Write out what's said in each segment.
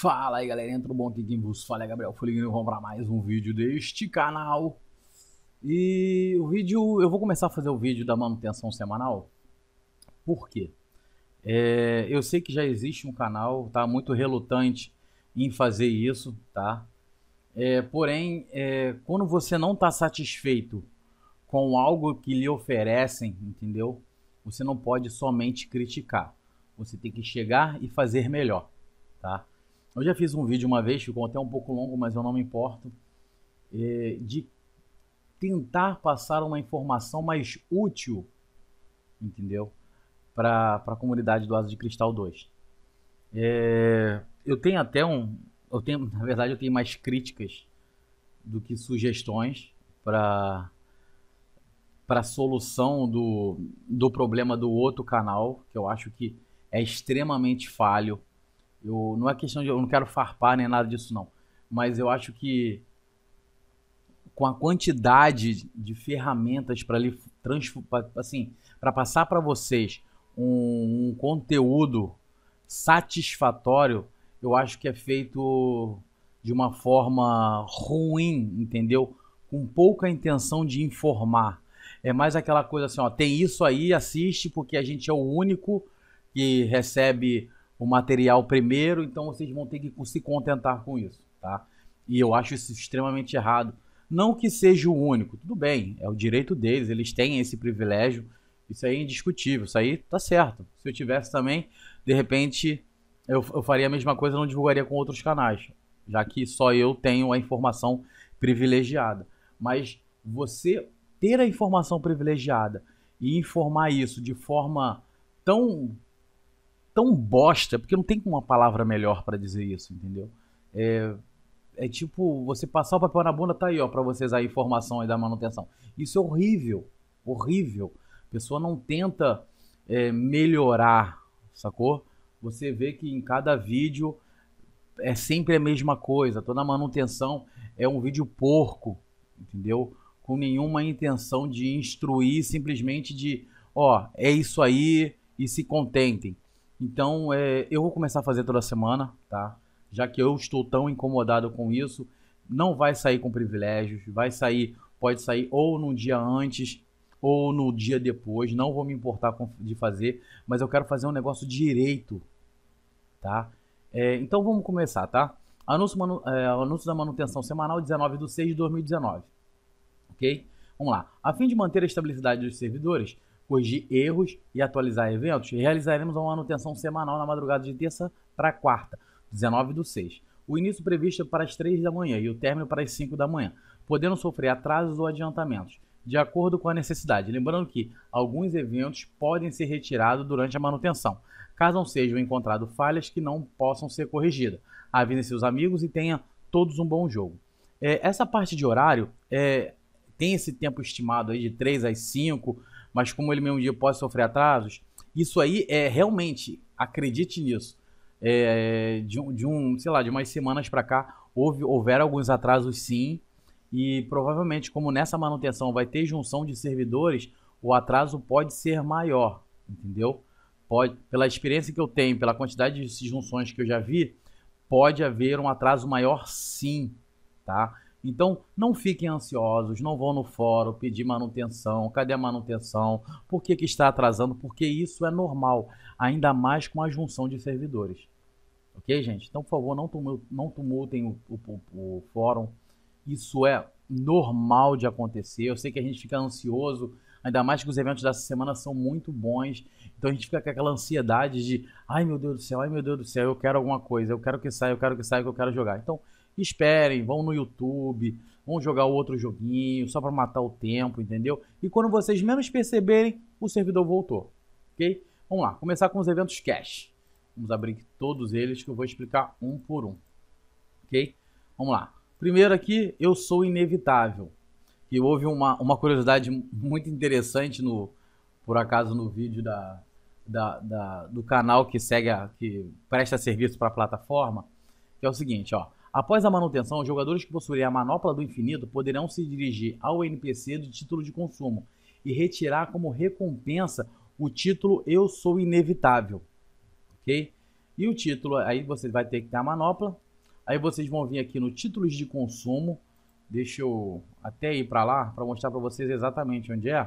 Fala aí galera entra o bom? tiquinho quem fala é Gabriel Fuligno vamos para mais um vídeo deste canal E o vídeo, eu vou começar a fazer o vídeo da manutenção semanal Por quê? É, eu sei que já existe um canal, tá? Muito relutante em fazer isso, tá? É, porém, é, quando você não está satisfeito com algo que lhe oferecem, entendeu? Você não pode somente criticar. Você tem que chegar e fazer melhor, tá? Eu já fiz um vídeo uma vez, ficou até um pouco longo, mas eu não me importo, é, de tentar passar uma informação mais útil, entendeu? Para a comunidade do Asa de Cristal 2. É, eu tenho até um. Eu tenho, na verdade, eu tenho mais críticas do que sugestões para para solução do, do problema do outro canal, que eu acho que é extremamente falho eu não é questão de eu não quero farpar nem nada disso não, mas eu acho que com a quantidade de ferramentas para ali assim, para passar para vocês um, um conteúdo satisfatório, eu acho que é feito de uma forma ruim, entendeu? Com pouca intenção de informar. É mais aquela coisa assim, ó, tem isso aí, assiste porque a gente é o único que recebe o material primeiro, então vocês vão ter que se contentar com isso, tá? E eu acho isso extremamente errado. Não que seja o único, tudo bem, é o direito deles, eles têm esse privilégio, isso aí é indiscutível, isso aí tá certo. Se eu tivesse também, de repente, eu, eu faria a mesma coisa, não divulgaria com outros canais, já que só eu tenho a informação privilegiada. Mas você ter a informação privilegiada e informar isso de forma tão tão bosta, porque não tem uma palavra melhor para dizer isso, entendeu? É, é tipo você passar o papel na bunda, tá aí, ó, para vocês a informação aí da manutenção. Isso é horrível, horrível. A pessoa não tenta é, melhorar, sacou? Você vê que em cada vídeo é sempre a mesma coisa. Toda manutenção é um vídeo porco, entendeu? Com nenhuma intenção de instruir, simplesmente de, ó, é isso aí e se contentem. Então, é, eu vou começar a fazer toda semana, tá? Já que eu estou tão incomodado com isso, não vai sair com privilégios, vai sair, pode sair ou no dia antes ou no dia depois, não vou me importar com, de fazer, mas eu quero fazer um negócio direito, tá? É, então vamos começar, tá? Anúncio, manu, é, anúncio da manutenção semanal 19 de 6 de 2019, ok? Vamos lá. A fim de manter a estabilidade dos servidores, corrigir erros e atualizar eventos, realizaremos uma manutenção semanal na madrugada de terça para quarta, 19 do 6. O início previsto é para as 3 da manhã e o término para as 5 da manhã, podendo sofrer atrasos ou adiantamentos, de acordo com a necessidade. Lembrando que alguns eventos podem ser retirados durante a manutenção, caso não sejam encontrados falhas que não possam ser corrigidas. Avise seus amigos e tenha todos um bom jogo. É, essa parte de horário é, tem esse tempo estimado aí de 3 às 5, mas como ele mesmo dia pode sofrer atrasos, isso aí é realmente, acredite nisso, é, de, um, de um, sei lá, de umas semanas para cá, houve, houver alguns atrasos sim, e provavelmente, como nessa manutenção vai ter junção de servidores, o atraso pode ser maior, entendeu? Pode, pela experiência que eu tenho, pela quantidade de junções que eu já vi, pode haver um atraso maior sim, tá? Então, não fiquem ansiosos, não vão no fórum pedir manutenção, cadê a manutenção, por que, que está atrasando, porque isso é normal, ainda mais com a junção de servidores. Ok, gente? Então, por favor, não tumultem o, o, o, o fórum, isso é normal de acontecer. Eu sei que a gente fica ansioso, ainda mais que os eventos dessa semana são muito bons, então a gente fica com aquela ansiedade de, ai meu Deus do céu, ai meu Deus do céu, eu quero alguma coisa, eu quero que saia, eu quero que saia, eu quero jogar. Então, esperem, vão no YouTube, vão jogar outro joguinho só para matar o tempo, entendeu? E quando vocês menos perceberem, o servidor voltou, ok? Vamos lá, começar com os eventos cash. Vamos abrir todos eles que eu vou explicar um por um, ok? Vamos lá. Primeiro aqui, eu sou inevitável. E houve uma, uma curiosidade muito interessante no, por acaso, no vídeo da, da, da do canal que segue, a, que presta serviço para a plataforma, que é o seguinte, ó. Após a manutenção, os jogadores que possuírem a manopla do infinito poderão se dirigir ao NPC do título de consumo e retirar como recompensa o título Eu Sou Inevitável. Ok? E o título, aí você vai ter que ter a manopla. Aí vocês vão vir aqui no títulos de consumo. Deixa eu até ir para lá para mostrar para vocês exatamente onde é.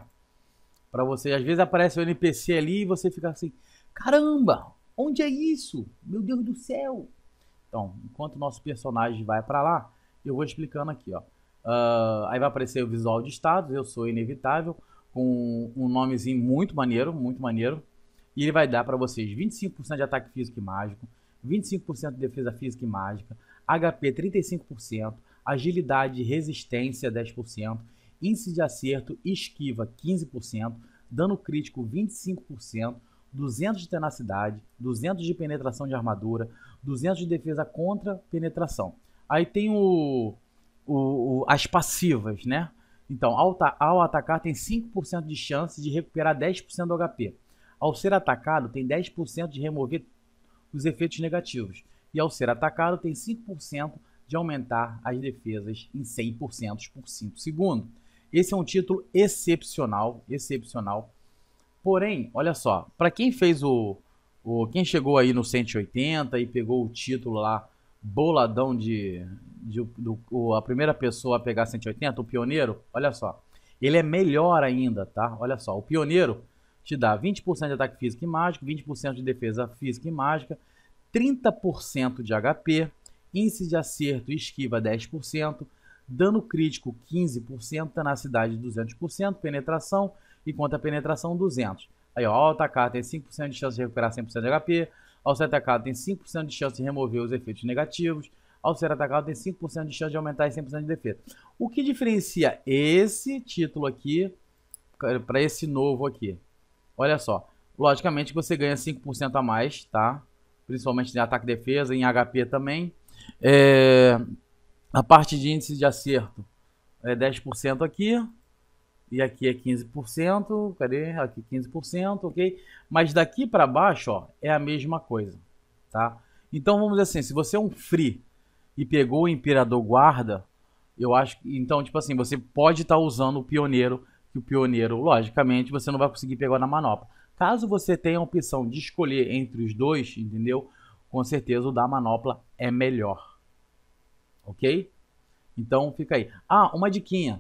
Para vocês, às vezes aparece o NPC ali e você fica assim: caramba, onde é isso? Meu Deus do céu! Então, enquanto o nosso personagem vai para lá, eu vou explicando aqui, ó. Uh, aí vai aparecer o visual de status, eu sou inevitável, com um nomezinho muito maneiro, muito maneiro. E ele vai dar para vocês 25% de ataque físico e mágico, 25% de defesa física e mágica, HP 35%, agilidade e resistência 10%, índice de acerto e esquiva 15%, dano crítico 25%, 200 de tenacidade, 200 de penetração de armadura, 200 de defesa contra penetração. Aí tem o, o, o as passivas, né? Então, ao, ao atacar, tem 5% de chance de recuperar 10% do HP. Ao ser atacado, tem 10% de remover os efeitos negativos. E ao ser atacado, tem 5% de aumentar as defesas em 100% por 5 segundos. Esse é um título excepcional, excepcional. Porém, olha só, para quem fez o, o, Quem chegou aí no 180 e pegou o título lá, boladão de. de do, o, a primeira pessoa a pegar 180, o pioneiro, olha só. Ele é melhor ainda, tá? Olha só, o pioneiro te dá 20% de ataque físico e mágico, 20% de defesa física e mágica, 30% de HP, índice de acerto e esquiva 10%, dano crítico 15%, tenacidade 200%, penetração e enquanto a penetração 200. Aí, ó, ao atacar tem 5% de chance de recuperar 100% de HP, ao ser atacado tem 5% de chance de remover os efeitos negativos, ao ser atacado tem 5% de chance de aumentar 100% de defesa. O que diferencia esse título aqui para esse novo aqui? Olha só, logicamente você ganha 5% a mais, tá? Principalmente em ataque e defesa, em HP também. É... A parte de índice de acerto é 10% aqui, e aqui é 15%, cadê? Aqui 15%, ok? Mas daqui para baixo, ó, é a mesma coisa, tá? Então vamos dizer assim, se você é um free e pegou o imperador guarda, eu acho que então tipo assim, você pode estar tá usando o pioneiro, que o pioneiro, logicamente, você não vai conseguir pegar na manopla. Caso você tenha a opção de escolher entre os dois, entendeu? Com certeza o da manopla é melhor. OK? Então fica aí. Ah, uma diquinha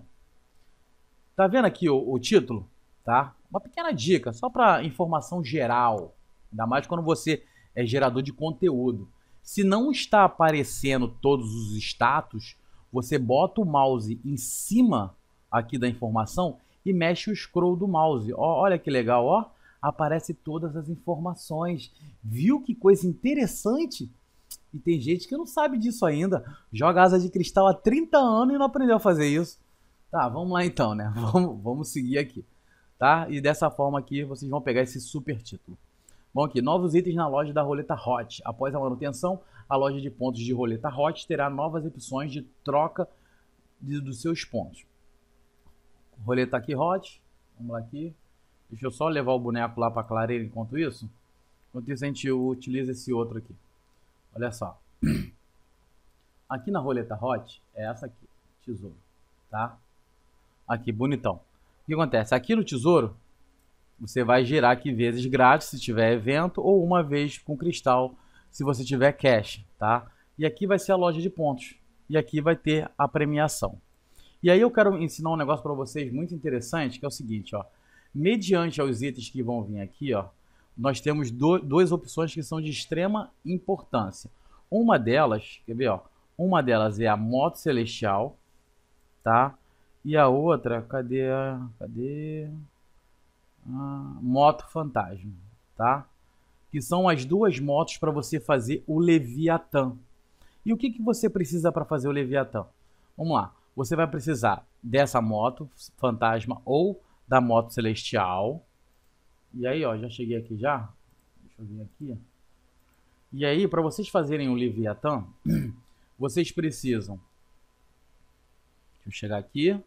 Tá vendo aqui o, o título? Tá? Uma pequena dica, só para informação geral, ainda mais quando você é gerador de conteúdo. Se não está aparecendo todos os status, você bota o mouse em cima aqui da informação e mexe o scroll do mouse. Ó, olha que legal, ó. Aparece todas as informações. Viu que coisa interessante? E tem gente que não sabe disso ainda. Joga asa de cristal há 30 anos e não aprendeu a fazer isso. Tá, vamos lá então, né? Vamos, vamos seguir aqui, tá? E dessa forma aqui vocês vão pegar esse super título. Bom, aqui, novos itens na loja da roleta Hot. Após a manutenção, a loja de pontos de roleta Hot terá novas opções de troca de, dos seus pontos. Roleta aqui Hot, vamos lá aqui. Deixa eu só levar o boneco lá para clareira enquanto isso. Enquanto isso a gente utiliza esse outro aqui. Olha só. Aqui na roleta Hot é essa aqui, tesouro, tá? Aqui, bonitão. O que acontece? Aqui no Tesouro, você vai girar aqui vezes grátis, se tiver evento, ou uma vez com cristal, se você tiver cash, tá? E aqui vai ser a loja de pontos. E aqui vai ter a premiação. E aí eu quero ensinar um negócio para vocês muito interessante, que é o seguinte, ó. Mediante aos itens que vão vir aqui, ó, nós temos do, duas opções que são de extrema importância. Uma delas, quer ver, ó, uma delas é a moto celestial, tá? E a outra, cadê a. Cadê? A moto Fantasma, tá? Que são as duas motos para você fazer o Leviatã. E o que, que você precisa para fazer o Leviatã? Vamos lá. Você vai precisar dessa moto Fantasma ou da moto Celestial. E aí, ó, já cheguei aqui já. Deixa eu vir aqui. E aí, para vocês fazerem o Leviatã, vocês precisam. Deixa eu chegar aqui.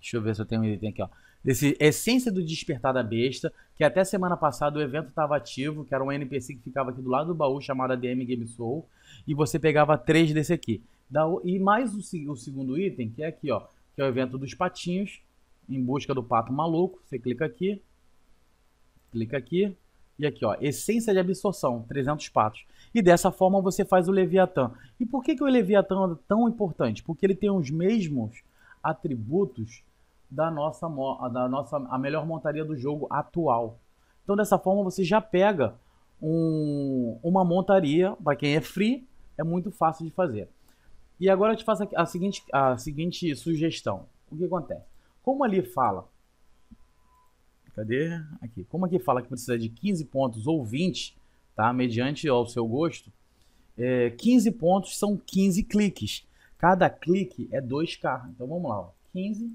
Deixa eu ver se eu tenho um item aqui, ó. Desse Essência do Despertar da Besta, que até semana passada o evento estava ativo, que era um NPC que ficava aqui do lado do baú, chamada DM Game Soul, e você pegava três desse aqui. Da, e mais o, o segundo item, que é aqui, ó, que é o evento dos patinhos, em busca do pato maluco. Você clica aqui, clica aqui, e aqui, ó, essência de absorção, 300 patos. E dessa forma você faz o Leviatã. E por que, que o Leviatã é tão importante? Porque ele tem os mesmos atributos da nossa, da nossa a melhor montaria do jogo atual. Então, dessa forma, você já pega um, uma montaria, para quem é free, é muito fácil de fazer. E agora eu te faço a seguinte, a seguinte sugestão. O que acontece? Como ali fala, cadê? Aqui. Como aqui fala que precisa de 15 pontos ou 20, tá? Mediante ao seu gosto, é, 15 pontos são 15 cliques. Cada clique é 2K. Então vamos lá, ó. 15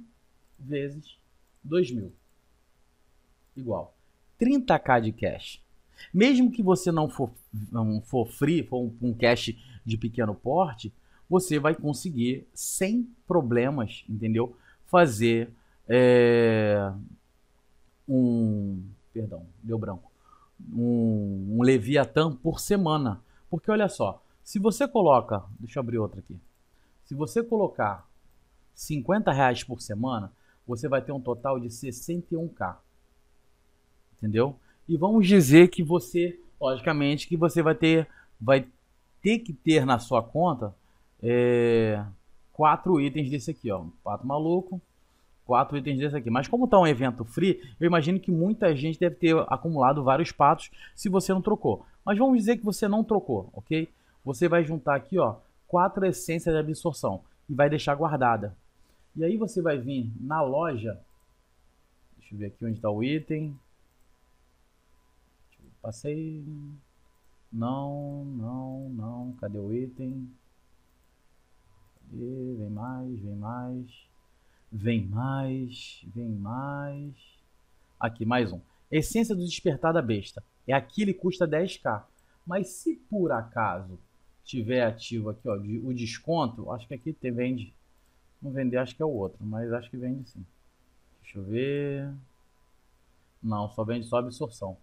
vezes mil Igual. 30k de cash. Mesmo que você não for, não for free, for um, um cash de pequeno porte, você vai conseguir, sem problemas, entendeu? Fazer é, um. Perdão, deu branco. Um, um Leviatã por semana. Porque olha só, se você coloca. Deixa eu abrir outra aqui. Se você colocar 50 reais por semana, você vai ter um total de 61k. Entendeu? E vamos dizer que você, logicamente, que você vai ter, vai ter que ter na sua conta é, quatro itens desse aqui, ó. Pato maluco, quatro itens desse aqui. Mas como está um evento free, eu imagino que muita gente deve ter acumulado vários patos se você não trocou. Mas vamos dizer que você não trocou, ok? Você vai juntar aqui, ó, quatro essências de absorção e vai deixar guardada. E aí você vai vir na loja, deixa eu ver aqui onde está o item. Passei. Não, não, não. Cadê o item? Cadê? Vem mais, vem mais. Vem mais, vem mais. Aqui, mais um. Essência do Despertar da Besta. É aqui ele custa 10k. Mas se por acaso tiver ativo aqui ó, o desconto, acho que aqui tem, vende não vender, acho que é o outro, mas acho que vende sim. Deixa eu ver. Não, só vende só absorção.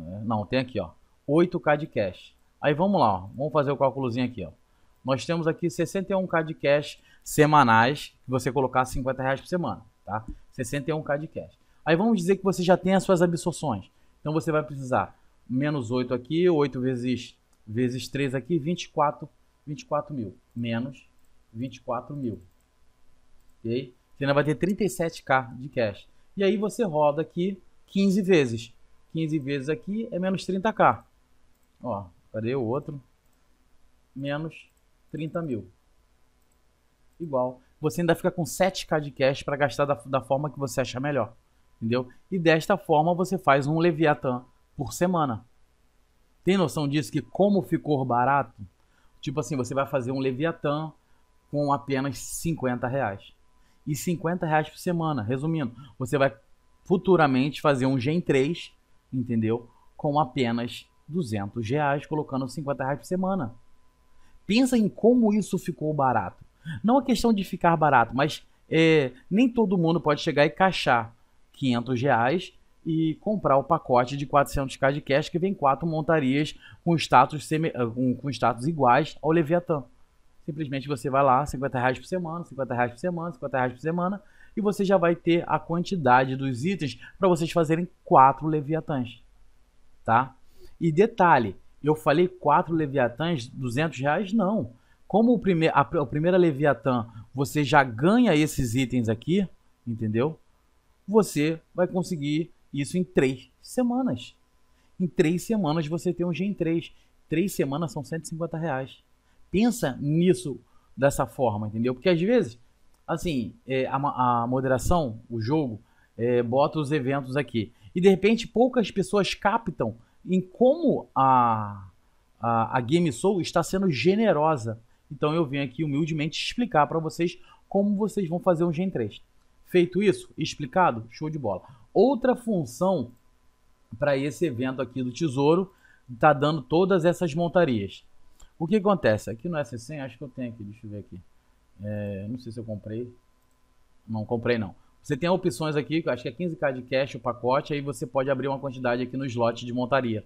É, não, tem aqui, ó. 8K de cash. Aí vamos lá, ó. vamos fazer o cálculozinho aqui, ó. Nós temos aqui 61K de cash semanais, que você colocar 50 reais por semana, tá? 61K de cash. Aí vamos dizer que você já tem as suas absorções. Então você vai precisar menos 8 aqui, 8 vezes, vezes 3 aqui, 24, 24 mil. Menos 24 mil. Ok? Você ainda vai ter 37k de cash. E aí você roda aqui 15 vezes. 15 vezes aqui é menos 30k. Ó, cadê o outro? Menos 30 mil. Igual. Você ainda fica com 7k de cash para gastar da, da forma que você achar melhor. Entendeu? E desta forma você faz um Leviathan por semana. Tem noção disso? Que como ficou barato? Tipo assim, você vai fazer um Leviathan com apenas 50 reais. E 50 reais por semana. Resumindo, você vai futuramente fazer um Gen 3, entendeu? Com apenas 200 reais, colocando 50 reais por semana. Pensa em como isso ficou barato. Não a questão de ficar barato, mas é, nem todo mundo pode chegar e caixar 500 reais e comprar o pacote de 400k de cash que vem quatro montarias com status, com status iguais ao Leviathan simplesmente você vai lá, 50 reais por semana, 50 reais por semana, 50 reais por semana, e você já vai ter a quantidade dos itens para vocês fazerem quatro leviatãs, tá? E detalhe, eu falei quatro leviatãs, 200 reais? Não. Como o primeir, a, a primeira leviatã, você já ganha esses itens aqui, entendeu? Você vai conseguir isso em três semanas. Em três semanas você tem um Gen 3. Três semanas são 150 reais pensa nisso dessa forma, entendeu? Porque às vezes, assim, é, a, a, moderação, o jogo, é, bota os eventos aqui. E de repente poucas pessoas captam em como a, a, a Game Soul está sendo generosa. Então eu venho aqui humildemente explicar para vocês como vocês vão fazer um Gen 3. Feito isso, explicado, show de bola. Outra função para esse evento aqui do Tesouro, está dando todas essas montarias. O que acontece? Aqui no S100, acho que eu tenho aqui, deixa eu ver aqui. É, não sei se eu comprei. Não comprei, não. Você tem opções aqui, acho que é 15k de cash o pacote, aí você pode abrir uma quantidade aqui no slot de montaria.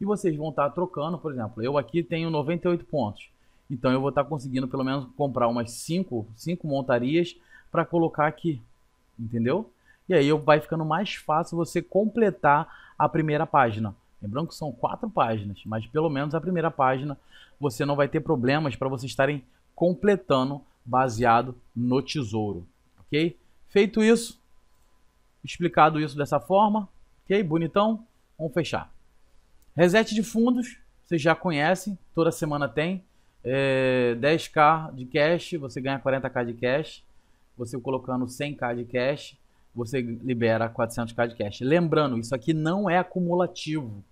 E vocês vão estar tá trocando, por exemplo, eu aqui tenho 98 pontos. Então eu vou estar tá conseguindo pelo menos comprar umas 5, 5 montarias para colocar aqui, entendeu? E aí vai ficando mais fácil você completar a primeira página. Lembrando que são quatro páginas, mas pelo menos a primeira página você não vai ter problemas para vocês estarem completando baseado no tesouro, ok? Feito isso, explicado isso dessa forma, ok? Bonitão, vamos fechar. Reset de fundos, vocês já conhecem, toda semana tem. É, 10k de cash, você ganha 40k de cash. Você colocando 100k de cash, você libera 400k de cash. Lembrando, isso aqui não é acumulativo.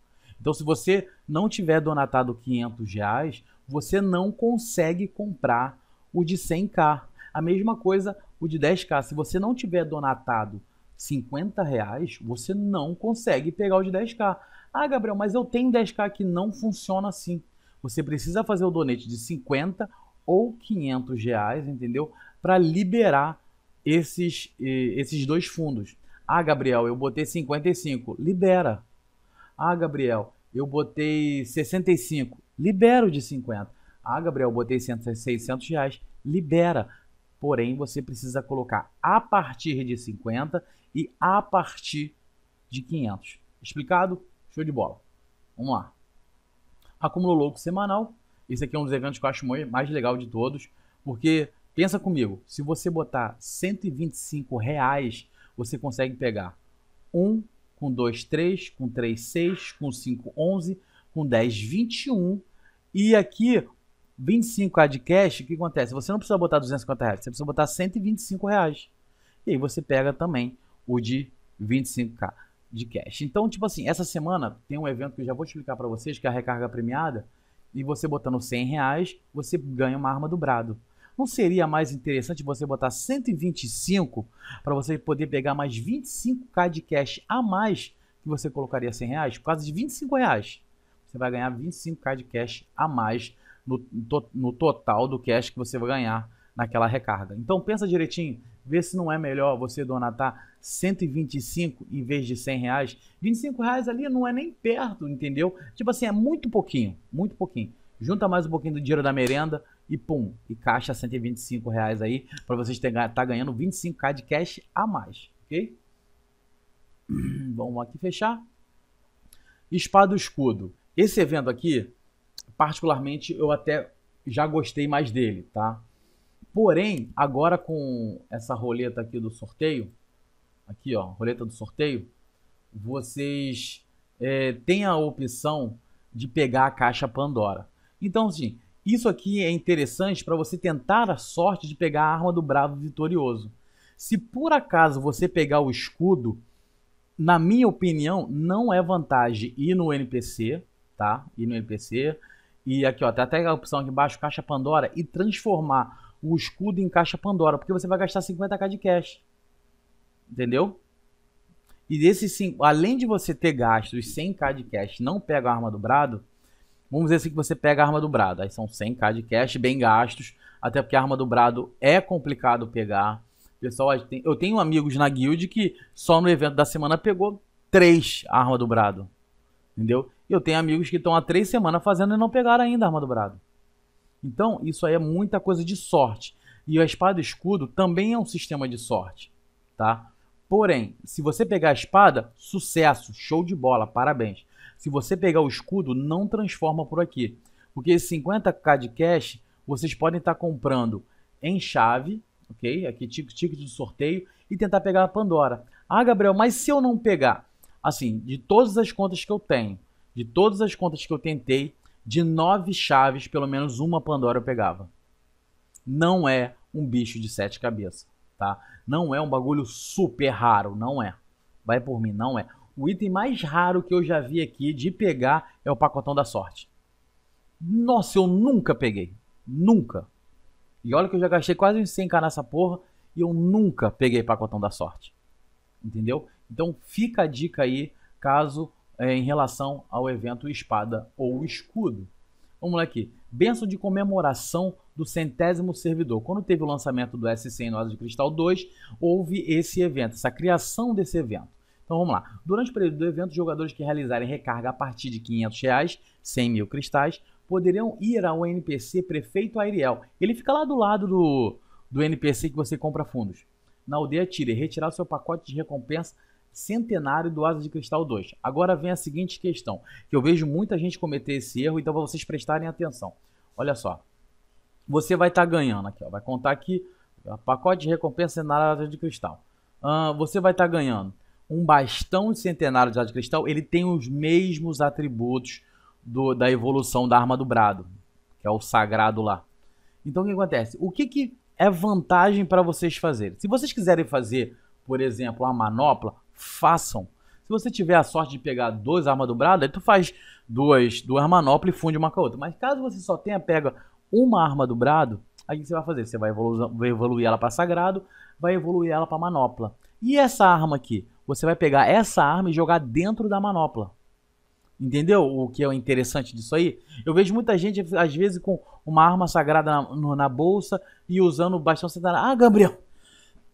Então, se você não tiver donatado 500 reais, você não consegue comprar o de 100k. A mesma coisa o de 10k. Se você não tiver donatado 50 reais, você não consegue pegar o de 10k. Ah, Gabriel, mas eu tenho 10k que não funciona assim. Você precisa fazer o donate de 50 ou 500 reais, entendeu? Para liberar esses, eh, esses dois fundos. Ah, Gabriel, eu botei 55. Libera. Ah, Gabriel, eu botei 65. Libero de 50. Ah, Gabriel, botei 600 reais. Libera. Porém, você precisa colocar a partir de 50 e a partir de 500. Explicado? Show de bola. Vamos lá. Acumulou louco semanal. Esse aqui é um dos eventos que eu acho mais legal de todos, porque pensa comigo, se você botar 125 reais, você consegue pegar um com 2, 3, com 3, 6, com 5, 11, com 10, 21. E aqui, 25 a de cash, o que acontece? Você não precisa botar 250 reais, você precisa botar 125 reais. E aí você pega também o de 25k de cash. Então, tipo assim, essa semana tem um evento que eu já vou explicar para vocês, que é a recarga premiada. E você botando 100 reais, você ganha uma arma dobrada. Não seria mais interessante você botar 125 para você poder pegar mais 25k de cash a mais que você colocaria 100 reais? Por causa de 25 reais, você vai ganhar 25k de cash a mais no, to no total do cash que você vai ganhar naquela recarga. Então pensa direitinho, vê se não é melhor você donatar 125 em vez de 100 reais. 25 reais ali não é nem perto, entendeu? Tipo assim, é muito pouquinho, muito pouquinho. Junta mais um pouquinho do dinheiro da merenda e pum, e caixa 125 reais aí para vocês estar tá ganhando 25k de cash a mais, ok? Vamos aqui fechar. Espada e escudo. Esse evento aqui, particularmente, eu até já gostei mais dele, tá? Porém, agora com essa roleta aqui do sorteio, aqui ó, roleta do sorteio, vocês é, têm a opção de pegar a caixa Pandora. Então, assim, isso aqui é interessante para você tentar a sorte de pegar a arma do bravo vitorioso. Se por acaso você pegar o escudo, na minha opinião, não é vantagem ir no NPC, tá? Ir no NPC e aqui, ó, tem até a opção aqui embaixo, caixa Pandora e transformar o escudo em caixa Pandora, porque você vai gastar 50k de cash. Entendeu? E desse sim, além de você ter gasto os 100k de cash, não pega a arma do brado, Vamos dizer assim que você pega a arma do Brado. Aí são 100k de cash bem gastos, até porque a arma do Brado é complicado pegar. Pessoal, eu tenho amigos na guild que só no evento da semana pegou três arma do Brado. Entendeu? E eu tenho amigos que estão há três semanas fazendo e não pegaram ainda a arma do Brado. Então, isso aí é muita coisa de sorte. E a espada e escudo também é um sistema de sorte, tá? Porém, se você pegar a espada, sucesso, show de bola, parabéns. Se você pegar o escudo, não transforma por aqui. Porque 50k de cash, vocês podem estar tá comprando em chave, ok? Aqui, ticket do sorteio, e tentar pegar a Pandora. Ah, Gabriel, mas se eu não pegar? Assim, de todas as contas que eu tenho, de todas as contas que eu tentei, de nove chaves, pelo menos uma Pandora eu pegava. Não é um bicho de sete cabeças, tá? Não é um bagulho super raro, não é. Vai por mim, não é. O item mais raro que eu já vi aqui de pegar é o pacotão da sorte. Nossa, eu nunca peguei. Nunca. E olha que eu já gastei quase uns 100k nessa porra e eu nunca peguei pacotão da sorte. Entendeu? Então fica a dica aí, caso é, em relação ao evento espada ou escudo. Vamos lá aqui. Benção de comemoração do centésimo servidor. Quando teve o lançamento do S100 Nós de Cristal 2, houve esse evento, essa criação desse evento. Então vamos lá. Durante o período do evento, jogadores que realizarem recarga a partir de 500 reais, 100 mil cristais, poderão ir ao NPC Prefeito Ariel. Ele fica lá do lado do, do NPC que você compra fundos. Na aldeia Tire, retirar o seu pacote de recompensa centenário do Asa de Cristal 2. Agora vem a seguinte questão, que eu vejo muita gente cometer esse erro, então para vocês prestarem atenção. Olha só, você vai estar tá ganhando aqui, ó, vai contar aqui, pacote de recompensa centenário do Asa de Cristal. Uh, você vai estar tá ganhando um bastão de centenário de jade cristal, ele tem os mesmos atributos do, da evolução da arma do brado, que é o sagrado lá. Então o que acontece? O que, que é vantagem para vocês fazerem? Se vocês quiserem fazer, por exemplo, a manopla, façam. Se você tiver a sorte de pegar dois armas do brado, aí tu faz duas, duas manoplas e funde uma com a outra. Mas caso você só tenha pega uma arma do brado, aí o que você vai fazer? Você vai evoluir, vai evoluir ela para sagrado, vai evoluir ela para manopla. E essa arma aqui? você vai pegar essa arma e jogar dentro da manopla. Entendeu o que é interessante disso aí? Eu vejo muita gente, às vezes, com uma arma sagrada na, na bolsa e usando o bastão sentado. Ah, Gabriel!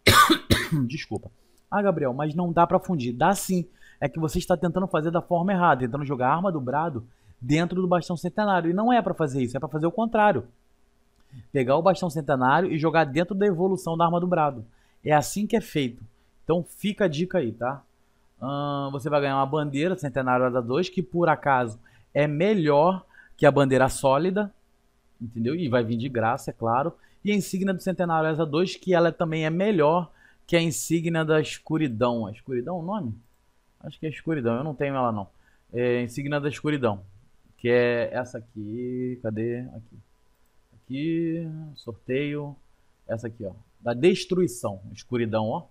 Desculpa. Ah, Gabriel, mas não dá para fundir. Dá sim. É que você está tentando fazer da forma errada, tentando jogar a arma do brado dentro do bastão centenário. E não é para fazer isso, é para fazer o contrário. Pegar o bastão centenário e jogar dentro da evolução da arma do brado. É assim que é feito. Então fica a dica aí, tá? você vai ganhar uma bandeira Centenário Hora 2, que por acaso é melhor que a bandeira sólida, entendeu? E vai vir de graça, é claro. E a insígnia do Centenário Asa 2, que ela também é melhor que a insígnia da escuridão. A escuridão é o nome? Acho que é escuridão, eu não tenho ela não. É a insígnia da escuridão, que é essa aqui, cadê? Aqui. Aqui, sorteio, essa aqui, ó, da destruição, escuridão, ó.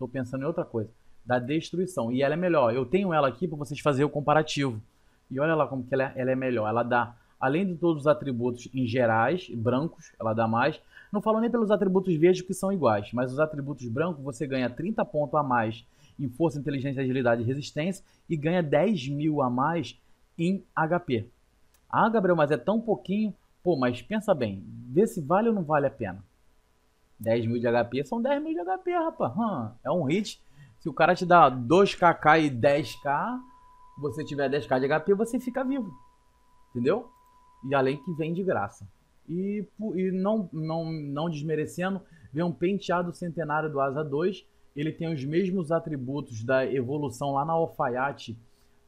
Estou pensando em outra coisa. Da destruição. E ela é melhor. Eu tenho ela aqui para vocês fazerem o comparativo. E olha lá como que ela, é, ela é melhor. Ela dá, além de todos os atributos em gerais, brancos, ela dá mais. Não falo nem pelos atributos verdes que são iguais, mas os atributos brancos você ganha 30 pontos a mais em força, inteligência, agilidade e resistência e ganha 10 mil a mais em HP. Ah, Gabriel, mas é tão pouquinho. Pô, mas pensa bem, desse vale ou não vale a pena? 10 mil de HP são 10 mil de HP, rapaz. Hum, é um hit. Se o cara te dá 2kk e 10k, você tiver 10k de HP, você fica vivo. Entendeu? E além que vem de graça. E, e não, não, não desmerecendo, vem um penteado centenário do Asa 2. Ele tem os mesmos atributos da evolução lá na alfaiate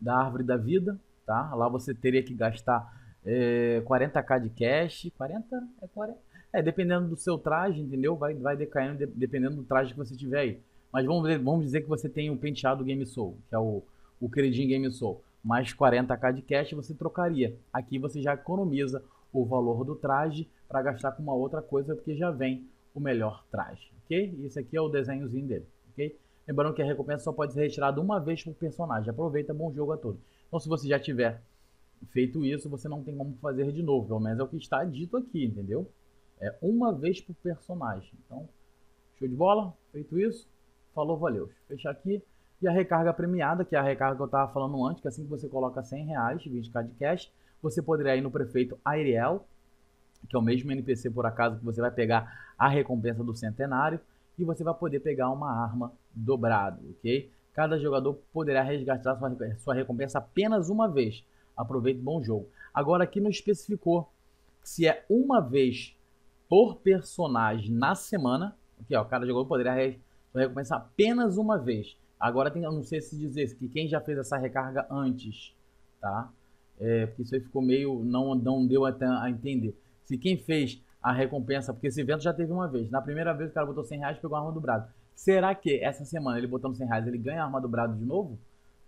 da árvore da vida. tá? Lá você teria que gastar é, eh, 40k de cash. 40? É 40? É, dependendo do seu traje, entendeu? Vai, vai decaindo de, dependendo do traje que você tiver aí. Mas vamos, vamos dizer que você tem o um penteado Game Soul, que é o, o queridinho Game Soul. Mais 40k de cash você trocaria. Aqui você já economiza o valor do traje para gastar com uma outra coisa, porque já vem o melhor traje, ok? esse aqui é o desenhozinho dele, ok? Lembrando que a recompensa só pode ser retirada uma vez por personagem. Aproveita, bom jogo a todos. Então, se você já tiver feito isso, você não tem como fazer de novo. Pelo menos é o que está dito aqui, entendeu? É uma vez por personagem. Então, show de bola? Feito isso? Falou, valeu. Fechar aqui. E a recarga premiada, que é a recarga que eu estava falando antes, que assim que você coloca 100 reais, 20k de cash, você poderá ir no prefeito Ariel, que é o mesmo NPC por acaso que você vai pegar a recompensa do centenário, e você vai poder pegar uma arma dobrado, ok? Cada jogador poderá resgatar sua, sua recompensa apenas uma vez. Aproveite bom jogo. Agora aqui não especificou se é uma vez por personagem na semana. Aqui, ó, cada jogador poderia re recompensar apenas uma vez. Agora tem, eu não sei se dizer que quem já fez essa recarga antes, tá? É, porque isso aí ficou meio. Não, não deu até a entender. Se quem fez a recompensa, porque esse evento já teve uma vez. Na primeira vez o cara botou 100 reais e pegou a arma do brado. Será que essa semana ele botando 100 reais ele ganha a arma do brado de novo?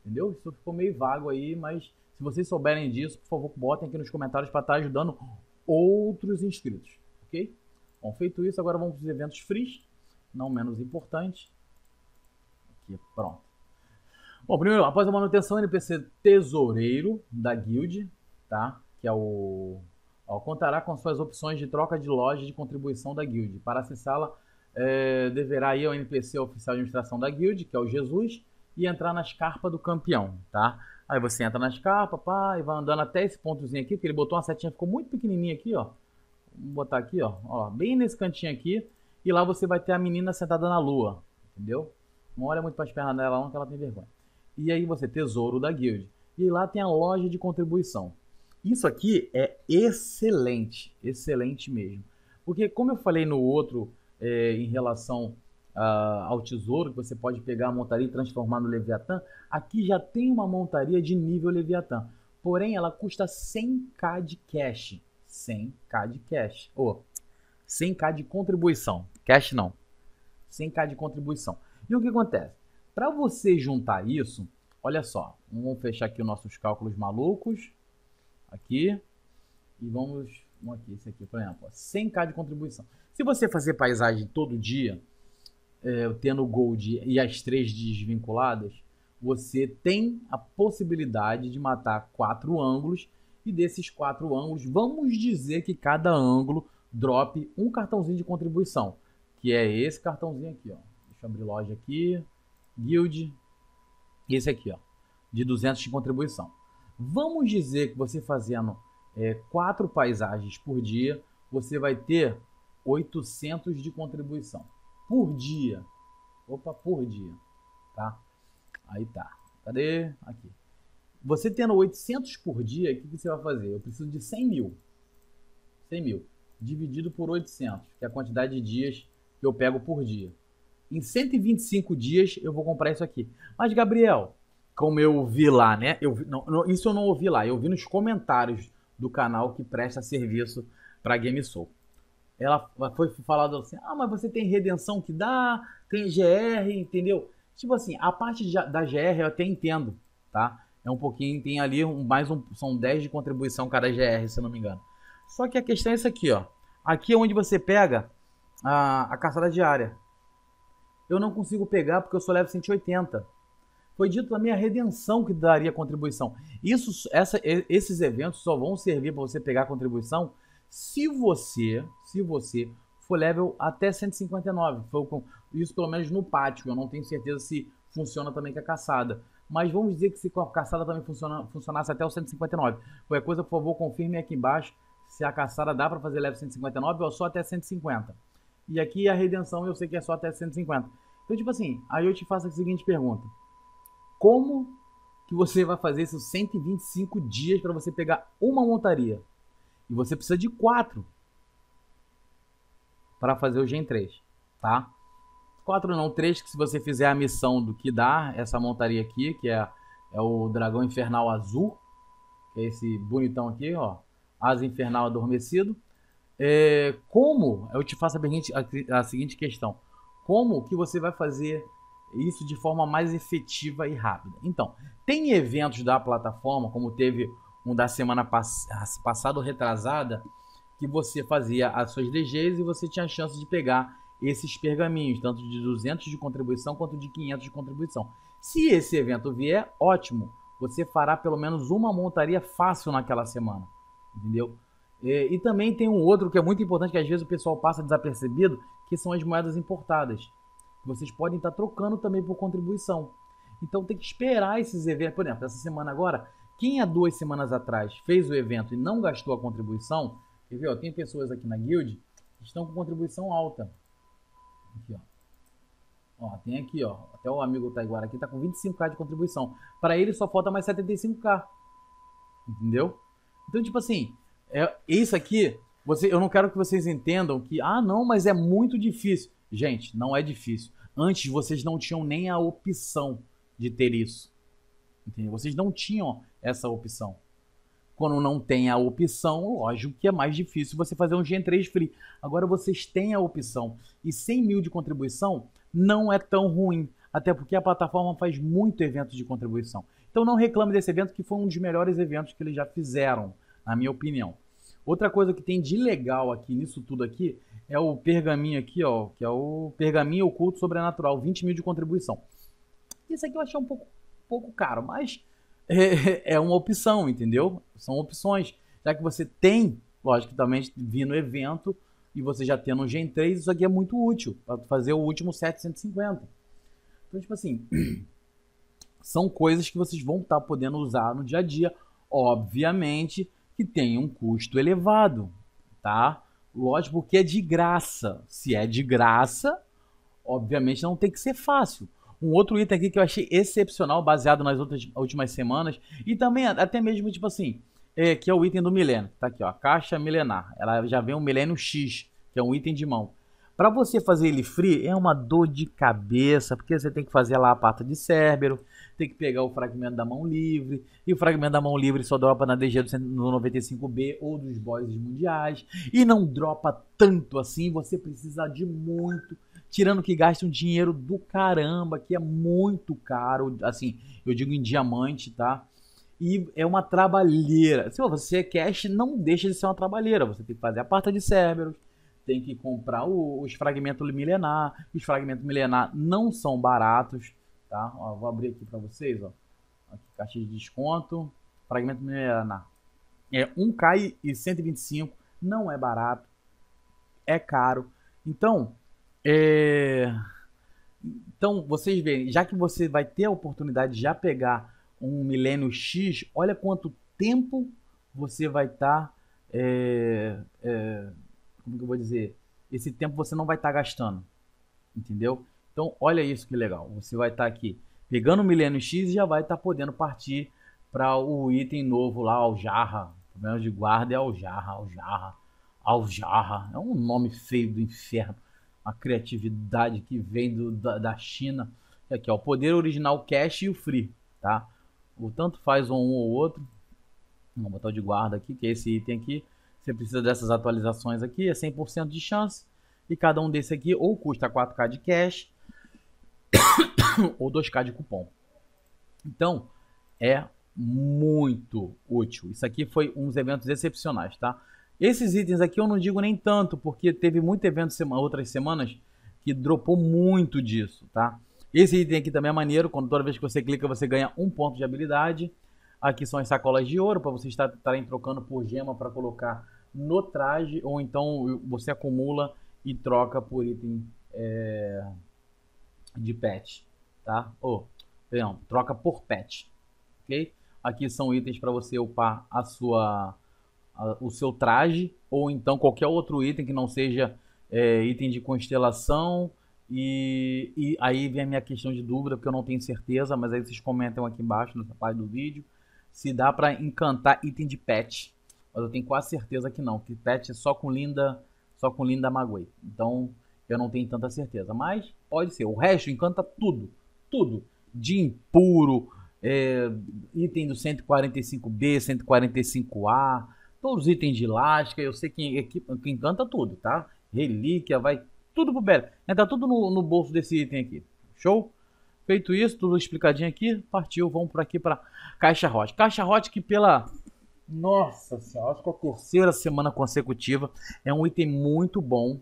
Entendeu? Isso ficou meio vago aí, mas se vocês souberem disso, por favor, botem aqui nos comentários para estar tá ajudando outros inscritos. Ok? Bom, feito isso, agora vamos para os eventos free, não menos importante. Aqui, pronto. Bom, primeiro, após a manutenção NPC tesoureiro da guild, tá? Que é o ó, contará com suas opções de troca de loja de contribuição da guild. Para acessá-la, é, deverá ir ao NPC oficial de administração da guild, que é o Jesus, e entrar na escarpa do campeão, tá? Aí você entra na escarpa, pá, e vai andando até esse pontozinho aqui, porque ele botou uma setinha, ficou muito pequenininha aqui, ó. Vou botar aqui, ó, ó, bem nesse cantinho aqui. E lá você vai ter a menina sentada na lua, entendeu? Não olha muito para as pernas dela não, que ela tem vergonha. E aí você, tesouro da guild. E lá tem a loja de contribuição. Isso aqui é excelente, excelente mesmo. Porque como eu falei no outro, é, em relação ah, ao tesouro, que você pode pegar a montaria e transformar no Leviatã, aqui já tem uma montaria de nível Leviatã. Porém, ela custa 100k de cash. 100k de cash. Ou oh, 100k de contribuição. Cash não. 100k de contribuição. E o que acontece? Para você juntar isso, olha só. Vamos fechar aqui os nossos cálculos malucos. Aqui. E vamos. Vamos aqui, esse aqui, por exemplo. 100k de contribuição. Se você fazer paisagem todo dia, é, tendo gold e as três desvinculadas, você tem a possibilidade de matar quatro ângulos e desses quatro ângulos, vamos dizer que cada ângulo drop um cartãozinho de contribuição, que é esse cartãozinho aqui, ó. Deixa eu abrir loja aqui, guild, esse aqui, ó, de 200 de contribuição. Vamos dizer que você fazendo é, quatro paisagens por dia, você vai ter 800 de contribuição por dia. Opa, por dia, tá? Aí tá. Cadê? Aqui. Você tendo 800 por dia, o que, que, você vai fazer? Eu preciso de 100 mil. 100 mil. Dividido por 800, que é a quantidade de dias que eu pego por dia. Em 125 dias eu vou comprar isso aqui. Mas, Gabriel, como eu vi lá, né? Eu, não, não, isso eu não ouvi lá, eu vi nos comentários do canal que presta serviço para GameSoul. Ela foi falado assim: ah, mas você tem redenção que dá, tem GR, entendeu? Tipo assim, a parte da GR eu até entendo, tá? É um pouquinho, tem ali um, mais um. São 10 de contribuição cada GR, se não me engano. Só que a questão é isso aqui, ó. Aqui é onde você pega a, a caçada diária. Eu não consigo pegar porque eu só levo 180. Foi dito também a redenção que daria contribuição. Isso, essa, esses eventos só vão servir para você pegar contribuição se você, se você for level até 159. Foi com, isso pelo menos no pátio. Eu não tenho certeza se funciona também com a caçada mas vamos dizer que se a caçada também funciona, funcionasse até o 159. Qualquer coisa, por favor, confirme aqui embaixo se a caçada dá para fazer leve 159 ou só até 150. E aqui a redenção eu sei que é só até 150. Então, tipo assim, aí eu te faço a seguinte pergunta. Como que você vai fazer esses 125 dias para você pegar uma montaria? E você precisa de quatro para fazer o Gen 3, tá? Quatro não, três, que se você fizer a missão do que dá, essa montaria aqui, que é, é o dragão infernal azul, que é esse bonitão aqui, ó, asa infernal adormecido. É, como, eu te faço a seguinte, a, a seguinte questão, como que você vai fazer isso de forma mais efetiva e rápida? Então, tem eventos da plataforma, como teve um da semana pass passada ou retrasada, que você fazia as suas DGs e você tinha a chance de pegar esses pergaminhos, tanto de 200 de contribuição quanto de 500 de contribuição. Se esse evento vier, ótimo, você fará pelo menos uma montaria fácil naquela semana, entendeu? E, e, também tem um outro que é muito importante, que às vezes o pessoal passa desapercebido, que são as moedas importadas. Vocês podem estar trocando também por contribuição. Então tem que esperar esses eventos. Por exemplo, essa semana agora, quem há duas semanas atrás fez o evento e não gastou a contribuição, quer ver? Ó, tem pessoas aqui na guild que estão com contribuição alta. Aqui, ó. ó. tem aqui, ó. Até o amigo Taiguara aqui tá com 25k de contribuição. Para ele só falta mais 75k. Entendeu? Então, tipo assim, é, isso aqui, você, eu não quero que vocês entendam que, ah, não, mas é muito difícil. Gente, não é difícil. Antes vocês não tinham nem a opção de ter isso. Entendeu? Vocês não tinham essa opção. Quando não tem a opção, lógico que é mais difícil você fazer um Gen 3 free. Agora vocês têm a opção. E 100 mil de contribuição não é tão ruim, até porque a plataforma faz muito evento de contribuição. Então não reclame desse evento, que foi um dos melhores eventos que eles já fizeram, na minha opinião. Outra coisa que tem de legal aqui nisso tudo aqui é o pergaminho aqui, ó, que é o pergaminho oculto sobrenatural, 20 mil de contribuição. Isso aqui eu achei um pouco, pouco caro, mas é, uma opção, entendeu? São opções. Já que você tem, logicamente, vir no evento e você já tendo um Gen 3, isso aqui é muito útil para fazer o último 750. Então, tipo assim, são coisas que vocês vão estar tá podendo usar no dia a dia. Obviamente que tem um custo elevado, tá? Lógico que é de graça. Se é de graça, obviamente não tem que ser fácil. Um outro item aqui que eu achei excepcional, baseado nas outras últimas semanas, e também até mesmo, tipo assim, é, que é o item do milênio. Tá aqui, ó, caixa milenar. Ela já vem um milênio X, que é um item de mão. Para você fazer ele free é uma dor de cabeça, porque você tem que fazer lá a pata de Cérebro tem que pegar o fragmento da mão livre, e o fragmento da mão livre só dropa na DG do 195B ou dos bosses mundiais, e não dropa tanto assim, você precisa de muito Tirando que gasta um dinheiro do caramba, que é muito caro, assim, eu digo em diamante, tá? E é uma trabalheira. Se você é cash, não deixa de ser uma trabalheira. Você tem que fazer a parte de Cerberus, tem que comprar os fragmentos milenar. Os fragmentos milenar não são baratos, tá? Ó, vou abrir aqui para vocês, ó. Aqui, caixa de desconto. Fragmento milenar. É 1K e 125. Não é barato. É caro. Então, é... Então, vocês veem, já que você vai ter a oportunidade de já pegar um milênio X, olha quanto tempo você vai estar. Tá, é, é, como que eu vou dizer? Esse tempo você não vai estar tá gastando. Entendeu? Então, olha isso que legal. Você vai estar tá aqui pegando o milênio X e já vai estar tá podendo partir para o item novo lá, Aljarra. Problemas de guarda é Aljarra, Aljarra, Aljarra. É um nome feio do inferno a criatividade que vem do, da, da China. Aqui, ó, o poder original cash e o free, tá? O tanto faz um ou outro. Vamos botar o de guarda aqui, que é esse item aqui. Você precisa dessas atualizações aqui, é 100% de chance. E cada um desse aqui ou custa 4k de cash ou 2k de cupom. Então, é muito útil. Isso aqui foi uns eventos excepcionais, tá? Esses itens aqui eu não digo nem tanto, porque teve muito evento sema outras semanas que dropou muito disso, tá? Esse item aqui também é maneiro, quando toda vez que você clica você ganha um ponto de habilidade. Aqui são as sacolas de ouro, para vocês tá-, estarem trocando por gema para colocar no traje, ou então você acumula e troca por item é, de pet, tá? Ou, não perdão, troca por pet, ok? Aqui são itens para você upar a sua o seu traje ou então qualquer outro item que não seja é, item de constelação. E, e, aí vem a minha questão de dúvida, porque eu não tenho certeza, mas aí vocês comentam aqui embaixo nessa parte do vídeo se dá para encantar item de pet. Mas eu tenho quase certeza que não, que pet é só com linda, só com linda magui Então eu não tenho tanta certeza, mas pode ser. O resto encanta tudo, tudo. De impuro, é, item do 145B, 145A, Todos os itens de elástica, eu sei que, quem encanta tudo, tá? Relíquia, vai tudo pro belo Entra né, tá tudo no, no, bolso desse item aqui. Show? Feito isso, tudo explicadinho aqui, partiu, vamos por aqui para Caixa Hot. Caixa Hot que pela... Nossa senhora, acho que é a terceira semana consecutiva. É um item muito bom.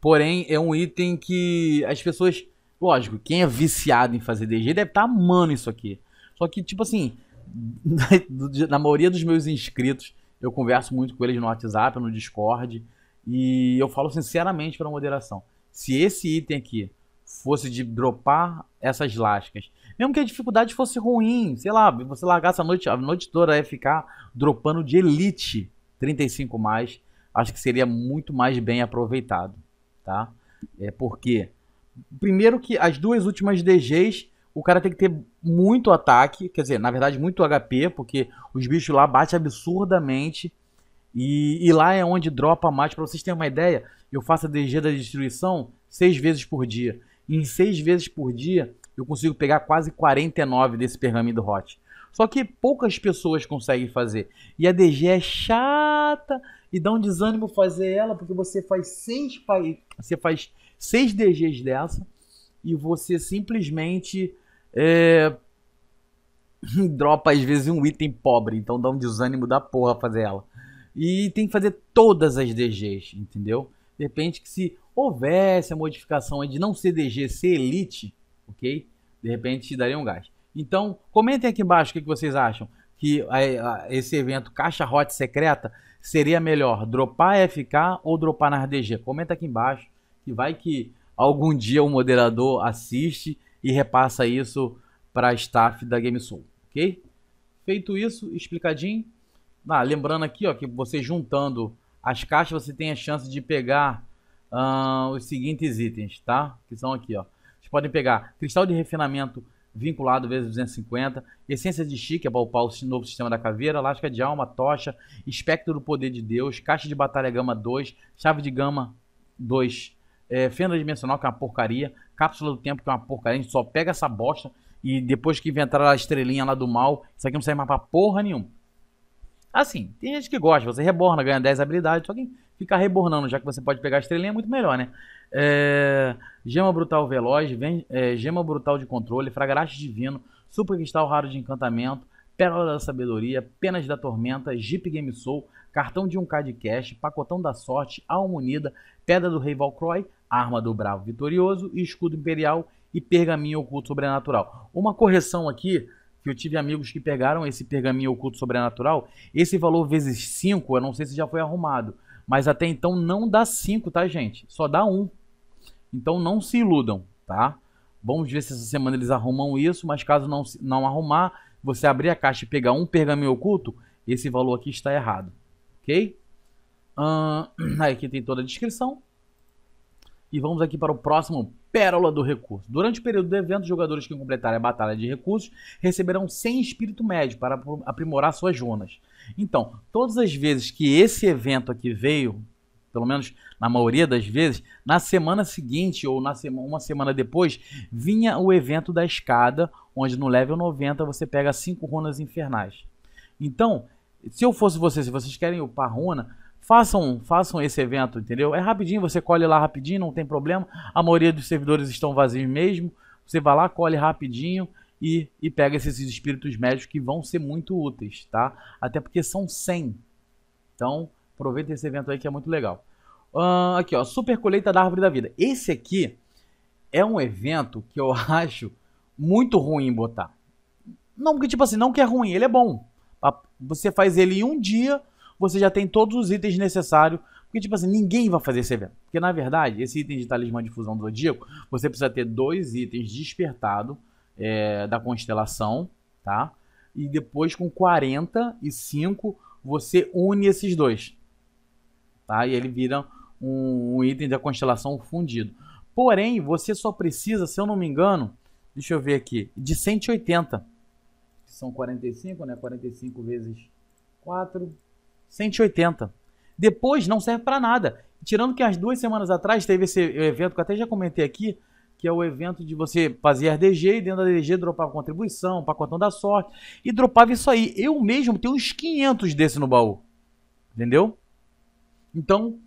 Porém, é um item que as pessoas... Lógico, quem é viciado em fazer DG deve estar tá amando isso aqui. Só que, tipo assim, na maioria dos meus inscritos, eu converso muito com eles no WhatsApp, no Discord. E eu falo sinceramente para moderação. Se esse item aqui fosse de dropar essas lascas, mesmo que a dificuldade fosse ruim, sei lá, você largar essa noite, a noite toda ia ficar dropando de elite 35 mais, acho que seria muito mais bem aproveitado, tá? É porque primeiro que as duas últimas DGs o cara tem que ter muito ataque, quer dizer, na verdade, muito HP, porque os bichos lá batem absurdamente. E, e lá é onde dropa mais. Para vocês terem uma ideia, eu faço a DG da destruição seis vezes por dia. E em seis vezes por dia, eu consigo pegar quase 49 desse pergaminho do Hot. Só que poucas pessoas conseguem fazer. E a DG é chata e dá um desânimo fazer ela, porque você faz seis, você faz seis DGs dessa e você simplesmente é... Dropa às vezes um item pobre, então dá um desânimo da porra fazer ela. E tem que fazer todas as DGs, entendeu? De repente que se houvesse a modificação de não ser DG, ser elite, ok? De repente daria um gás. Então, comentem aqui embaixo o que vocês acham. Que esse evento Caixa Hot Secreta seria melhor dropar FK ou dropar na DG? Comenta aqui embaixo, que vai que algum dia o moderador assiste e repassa isso para a staff da GameSoul, ok? Feito isso, explicadinho. Ah, lembrando aqui ó, que você juntando as caixas, você tem a chance de pegar uh, os seguintes itens, tá? Que são aqui, ó. Vocês podem pegar cristal de refinamento vinculado vezes 250, essência de chique, é para o novo sistema da caveira, lasca de alma, tocha, espectro do poder de Deus, caixa de batalha gama 2, chave de gama 2, é, eh, fenda dimensional, que é uma porcaria, Cápsula do Tempo, que é uma porcaria, a gente só pega essa bosta e depois que inventaram a estrelinha lá do mal, isso aqui não serve mais pra porra nenhuma. Assim, tem gente que gosta, você reborna, ganha 10 habilidades, só que ficar rebornando, já que você pode pegar a estrelinha, é muito melhor, né? É... Gema Brutal Veloz, vem... é... Gema Brutal de Controle, Fragraste Divino, Super Cristal Raro de Encantamento, Pérola da Sabedoria, Penas da Tormenta, Jeep Game Soul, Cartão de 1K de Cash, Pacotão da Sorte, Alma Unida, Pedra do Rei Valcroy, arma do bravo vitorioso, e escudo imperial e pergaminho oculto sobrenatural. Uma correção aqui, que eu tive amigos que pegaram esse pergaminho oculto sobrenatural, esse valor vezes 5, eu não sei se já foi arrumado, mas até então não dá 5, tá, gente? Só dá 1. Um. Então não se iludam, tá? Vamos ver se essa semana eles arrumam isso, mas caso não, não arrumar, você abrir a caixa e pegar um pergaminho oculto, esse valor aqui está errado, ok? Hum, aqui tem toda a descrição. E vamos aqui para o próximo Pérola do Recurso. Durante o período do evento, jogadores que completarem a batalha de recursos receberão 100 espírito médio para aprimorar suas runas. Então, todas as vezes que esse evento aqui veio, pelo menos na maioria das vezes, na semana seguinte ou na sema, uma semana depois, vinha o evento da escada, onde no level 90 você pega 5 runas infernais. Então, se eu fosse você, se vocês querem upar runa, Façam, façam esse evento, entendeu? É rapidinho, você colhe lá rapidinho, não tem problema. A maioria dos servidores estão vazios mesmo. Você vai lá, colhe rapidinho e, e pega esses espíritos médios que vão ser muito úteis, tá? Até porque são 100. Então, aproveita esse evento aí que é muito legal. Uh, aqui, ó, Super Colheita da Árvore da Vida. Esse aqui é um evento que eu acho muito ruim botar. Não, porque, tipo assim, não que é ruim, ele é bom. Você faz ele em um dia, você já tem todos os itens necessários. Porque, tipo assim, ninguém vai fazer esse evento. Porque, na verdade, esse item de talismã de fusão do Zodíaco, você precisa ter dois itens despertado é, da constelação, tá? E depois, com 45, você une esses dois. Tá? E ele vira um, um item da constelação fundido. Porém, você só precisa, se eu não me engano, deixa eu ver aqui, de 180. São 45, né? 45 vezes 4, 180. Depois não serve para nada. Tirando que as duas semanas atrás teve esse evento que eu até já comentei aqui, que é o evento de você fazer RDG e dentro da RDG dropar contribuição, pacotão da sorte e dropava isso aí. Eu mesmo tenho uns 500 desse no baú. Entendeu? Então,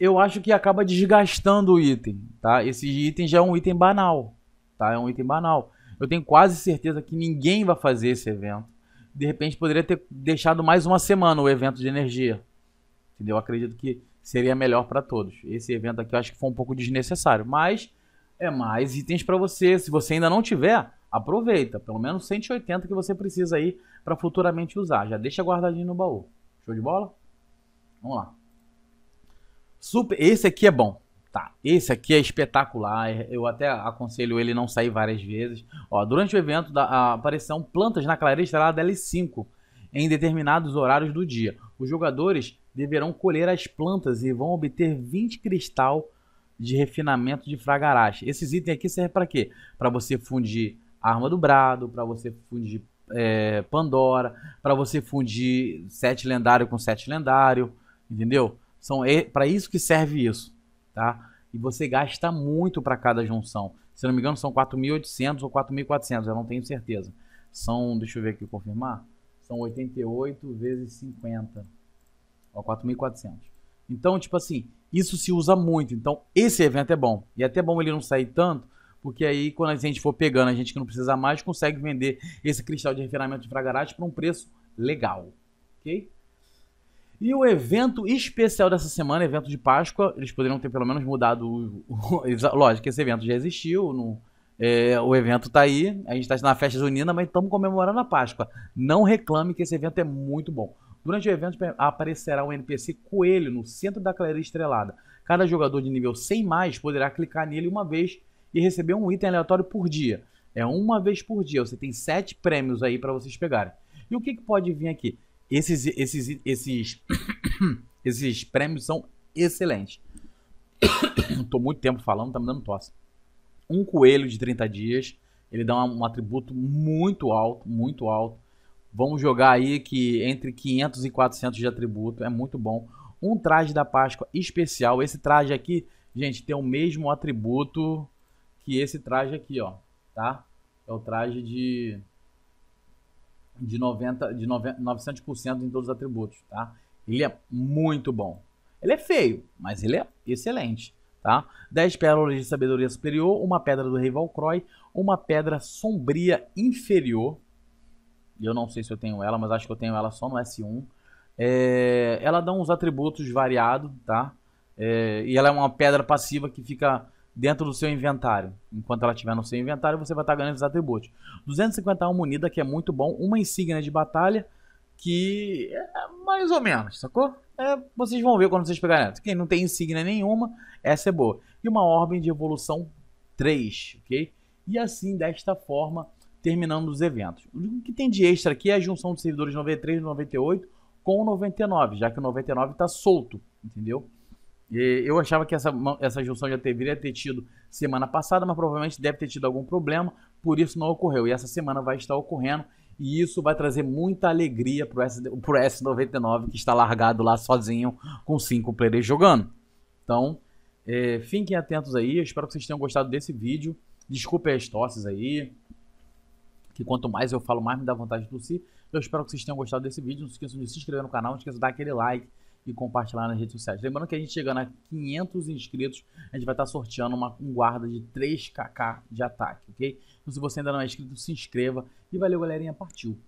eu acho que acaba desgastando o item, tá? Esse item já é um item banal, tá? É um item banal. Eu tenho quase certeza que ninguém vai fazer esse evento de repente poderia ter deixado mais uma semana o evento de energia. Entendeu? Eu acredito que seria melhor para todos. Esse evento aqui eu acho que foi um pouco desnecessário, mas é mais itens para você. Se você ainda não tiver, aproveita, pelo menos 180 que você precisa aí para futuramente usar. Já deixa guardadinho no baú. Show de bola? Vamos lá. Super, esse aqui é bom tá, esse aqui é espetacular, é, eu até aconselho ele não sair várias vezes. Ó, durante o evento da, apareceram plantas na clareira estrelada L5 em determinados horários do dia. Os jogadores deverão colher as plantas e vão obter 20 cristal de refinamento de fragarache. Esses itens aqui servem para quê? Para você fundir arma do brado, para você fundir é, Pandora, para você fundir sete lendário com sete lendário, entendeu? São é, para isso que serve isso tá? E você gasta muito para cada junção. Se não me engano, são 4.800 ou 4.400, eu não tenho certeza. São, deixa eu ver aqui confirmar, são 88 vezes 50, ó, 4.400. Então, tipo assim, isso se usa muito. Então, esse evento é bom. E é até bom ele não sair tanto, porque aí quando a gente for pegando, a gente que não precisa mais consegue vender esse cristal de refinamento de fragarate por um preço legal, ok? E o evento especial dessa semana, evento de Páscoa, eles poderiam ter pelo menos mudado. O, lógico lógico, esse evento já existiu, no, é, o evento tá aí, a gente tá na festa junina, mas estamos comemorando a Páscoa. Não reclame que esse evento é muito bom. Durante o evento é, aparecerá um NPC coelho no centro da clareira estrelada. Cada jogador de nível 100 mais poderá clicar nele uma vez e receber um item aleatório por dia. É uma vez por dia. Você tem sete prêmios aí para vocês pegarem. E o que, que pode vir aqui? Esses, esses, esses, esses prêmios são excelentes. Tô muito tempo falando, tá me dando tosse. Um coelho de 30 dias, ele dá um, atributo muito alto, muito alto. Vamos jogar aí que entre 500 e 400 de atributo, é muito bom. Um traje da Páscoa especial, esse traje aqui, gente, tem o mesmo atributo que esse traje aqui, ó, tá? É o traje de de 90, de 90, 900% em todos os atributos, tá? Ele é muito bom. Ele é feio, mas ele é excelente, tá? 10 pérolas de sabedoria superior, uma pedra do rei Valcroy, uma pedra sombria inferior. Eu não sei se eu tenho ela, mas acho que eu tenho ela só no S1. É, ela dá uns atributos variados, tá? É, e ela é uma pedra passiva que fica dentro do seu inventário. Enquanto ela estiver no seu inventário, você vai estar ganhando os atributos. 250 munida, que é muito bom. Uma insígnia de batalha, que é mais ou menos, sacou? É, vocês vão ver quando vocês pegarem Quem não tem insígnia nenhuma, essa é boa. E uma ordem de evolução 3, ok? E assim, desta forma, terminando os eventos. O que tem de extra aqui é a junção de servidores 93 e 98 com o 99, já que o 99 está solto, entendeu? E eu achava que essa, essa junção já deveria ter tido semana passada, mas provavelmente deve ter tido algum problema, por isso não ocorreu. E essa semana vai estar ocorrendo, e isso vai trazer muita alegria para o S99 que está largado lá sozinho com cinco players jogando. Então, é, fiquem atentos aí, eu espero que vocês tenham gostado desse vídeo. Desculpem as tosses aí, que quanto mais eu falo, mais me dá vontade de tossir. Eu espero que vocês tenham gostado desse vídeo. Não se esqueçam de se inscrever no canal, não esqueçam de dar aquele like e compartilhar nas redes sociais. Lembrando que a gente chegando a 500 inscritos, a gente vai estar sorteando uma, um guarda de 3kk de ataque, ok? Então se você ainda não é inscrito, se inscreva. E valeu, galerinha, partiu!